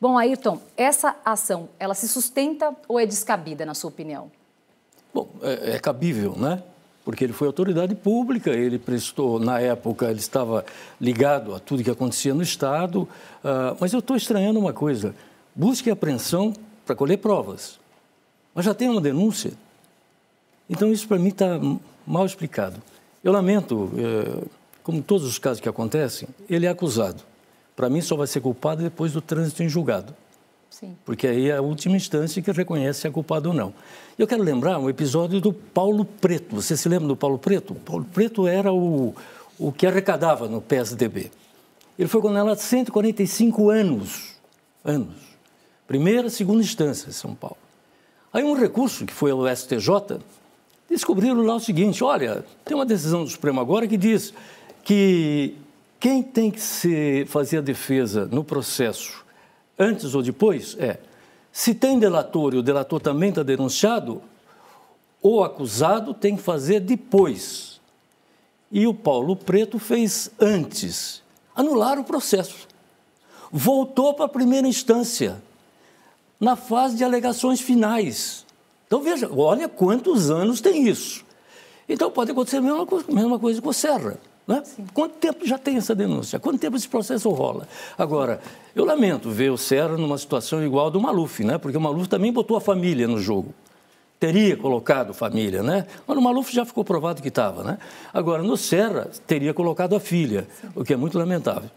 Bom, Ayrton, essa ação, ela se sustenta ou é descabida, na sua opinião? Bom, é, é cabível, né? Porque ele foi autoridade pública, ele prestou, na época, ele estava ligado a tudo que acontecia no Estado. Uh, mas eu estou estranhando uma coisa: busque apreensão para colher provas. Mas já tem uma denúncia. Então, isso para mim está mal explicado. Eu lamento, eh, como todos os casos que acontecem, ele é acusado para mim só vai ser culpado depois do trânsito em julgado. Sim. Porque aí é a última instância que reconhece se é culpado ou não. Eu quero lembrar um episódio do Paulo Preto. Você se lembra do Paulo Preto? Paulo Preto era o, o que arrecadava no PSDB. Ele foi condenado a 145 anos. Anos. Primeira, segunda instância em São Paulo. Aí um recurso que foi o STJ, descobriram lá o seguinte, olha, tem uma decisão do Supremo agora que diz que quem tem que se fazer a defesa no processo, antes ou depois, é se tem delator e o delator também está denunciado, o acusado tem que fazer depois. E o Paulo Preto fez antes. Anularam o processo. Voltou para a primeira instância, na fase de alegações finais. Então, veja, olha quantos anos tem isso. Então, pode acontecer a mesma coisa, a mesma coisa com o Serra. Né? Quanto tempo já tem essa denúncia? Quanto tempo esse processo rola? Agora, eu lamento ver o Serra numa situação igual do Maluf, né? porque o Maluf também botou a família no jogo. Teria colocado família, né? Mas o Maluf já ficou provado que estava, né? Agora, no Serra, teria colocado a filha, Sim. o que é muito lamentável.